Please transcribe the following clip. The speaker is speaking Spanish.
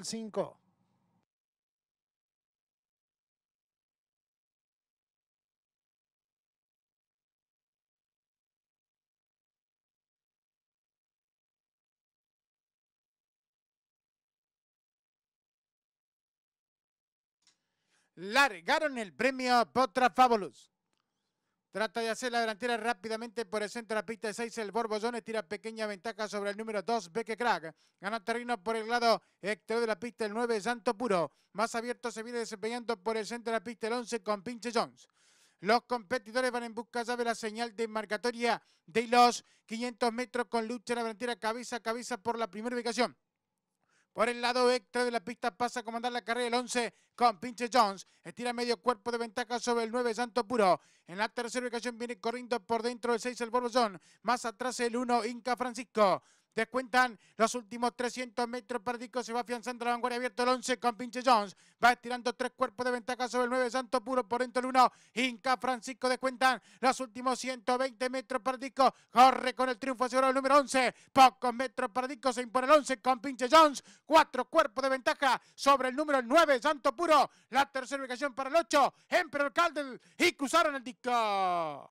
5. Largaron el premio Potra Fabulous. Trata de hacer la delantera rápidamente por el centro de la pista 6. El Borbollones tira pequeña ventaja sobre el número 2, Beke Crack. Gana terreno por el lado exterior de la pista el 9, Santo Puro. Más abierto se viene desempeñando por el centro de la pista el 11 con Pinche Jones. Los competidores van en busca ya de la señal de marcatoria de los 500 metros con lucha en la delantera cabeza a cabeza por la primera ubicación. Por el lado extra de la pista pasa a comandar la carrera el 11 con Pinche Jones. Estira medio cuerpo de ventaja sobre el 9 Santo Puro. En la tercera ubicación viene corriendo por dentro el 6 el Borbozón. Más atrás el 1 Inca Francisco. Descuentan los últimos 300 metros perdico Se va afianzando la vanguardia abierto el 11 con Pinche Jones. Va estirando tres cuerpos de ventaja sobre el 9. Santo Puro por dentro el 1. Inca Francisco descuentan los últimos 120 metros perdico Corre con el triunfo asegurado el número 11. Pocos metros perdico Se impone el 11 con Pinche Jones. Cuatro cuerpos de ventaja sobre el número 9. Santo Puro. La tercera ubicación para el 8. Emperor Alcalde. Y cruzaron el disco.